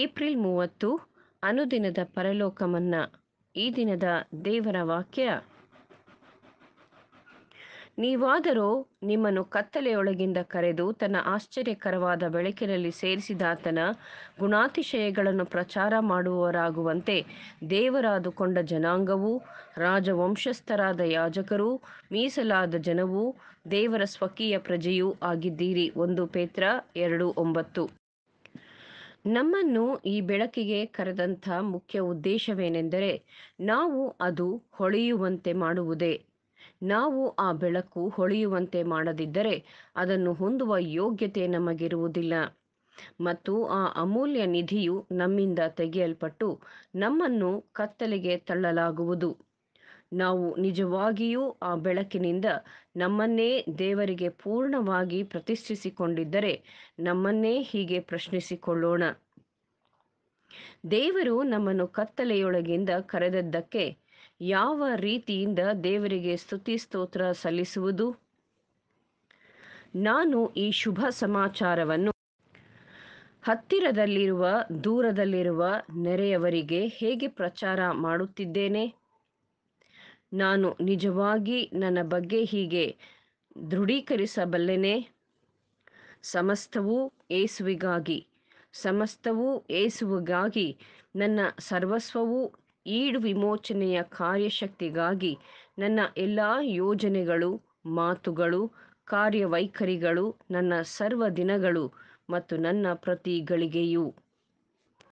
April ಮೂವತ್ತು ಅನುದಿನದ ಪರಲೋಕಮನ್ನ ಈ ದಿನದ ದೇವರ ವಾಕ್ಯ ನೀವಾದರೂ ನಿಮ್ಮನ್ನು ಕತ್ತಲೆಯೊಳಗಿಂದ ಕರೆದು ತನ್ನ ಆಶ್ಚರ್ಯಕರವಾದ ಬೆಳಕಿನಲ್ಲಿ ಸೇರಿಸಿದಾತನ ಗುಣಾತಿಶಯಗಳನ್ನು ಪ್ರಚಾರ ಮಾಡುವವರಾಗುವಂತೆ ದೇವರಾದುಕೊಂಡ ಜನಾಂಗವು ರಾಜವಂಶಸ್ಥರಾದ ಯಾಜಕರು ಮೀಸಲಾದ ಜನವು ದೇವರ ಸ್ವಕೀಯ ಪ್ರಜೆಯೂ ಆಗಿದ್ದೀರಿ ಒಂದು ಪೇತ್ರ ಎರಡು ಒಂಬತ್ತು ನಮ್ಮನ್ನು ಈ ಬೆಳಕಿಗೆ ಕರೆದಂಥ ಮುಖ್ಯ ಉದ್ದೇಶವೇನೆಂದರೆ ನಾವು ಅದು ಹೊಳೆಯುವಂತೆ ಮಾಡುವುದೇ ನಾವು ಆ ಬೆಳಕು ಹೊಳೆಯುವಂತೆ ಮಾಡದಿದ್ದರೆ ಅದನ್ನು ಹೊಂದುವ ಯೋಗ್ಯತೆ ನಮಗಿರುವುದಿಲ್ಲ ಮತ್ತು ಆ ಅಮೂಲ್ಯ ನಿಧಿಯು ನಮ್ಮಿಂದ ತೆಗೆಯಲ್ಪಟ್ಟು ನಮ್ಮನ್ನು ಕತ್ತಲೆಗೆ ತಳ್ಳಲಾಗುವುದು ನಾವು ನಿಜವಾಗಿಯೂ ಆ ಬೆಳಕಿನಿಂದ ನಮ್ಮನ್ನೇ ದೇವರಿಗೆ ಪೂರ್ಣವಾಗಿ ಪ್ರತಿಷ್ಠಿಸಿಕೊಂಡಿದ್ದರೆ ನಮ್ಮನ್ನೇ ಹೀಗೆ ಪ್ರಶ್ನಿಸಿಕೊಳ್ಳೋಣ ದೇವರು ನಮ್ಮನ್ನು ಕತ್ತಲೆಯೊಳಗಿಂದ ಕರೆದದ್ದಕ್ಕೆ ಯಾವ ರೀತಿಯಿಂದ ದೇವರಿಗೆ ಸ್ತುತಿ ಸ್ತೋತ್ರ ಸಲ್ಲಿಸುವುದು ನಾನು ಈ ಶುಭ ಸಮಾಚಾರವನ್ನು ಹತ್ತಿರದಲ್ಲಿರುವ ದೂರದಲ್ಲಿರುವ ನೆರೆಯವರಿಗೆ ಹೇಗೆ ಪ್ರಚಾರ ಮಾಡುತ್ತಿದ್ದೇನೆ ನಾನು ನಿಜವಾಗಿ ನನ್ನ ಬಗ್ಗೆ ಹೀಗೆ ದೃಢೀಕರಿಸಬಲ್ಲೆನೆ ಸಮಸ್ತವೂ ಏಸುವಿಗಾಗಿ ಸಮಸ್ತವೂ ಏಸುವಿಗಾಗಿ ನನ್ನ ಸರ್ವಸ್ವವು ಈಡು ವಿಮೋಚನೆಯ ಕಾರ್ಯಶಕ್ತಿಗಾಗಿ ನನ್ನ ಎಲ್ಲ ಯೋಜನೆಗಳು ಮಾತುಗಳು ಕಾರ್ಯವೈಖರಿಗಳು ನನ್ನ ಸರ್ವ ದಿನಗಳು ಮತ್ತು ನನ್ನ ಪ್ರತಿ ಗಳಿಗೆಯೂ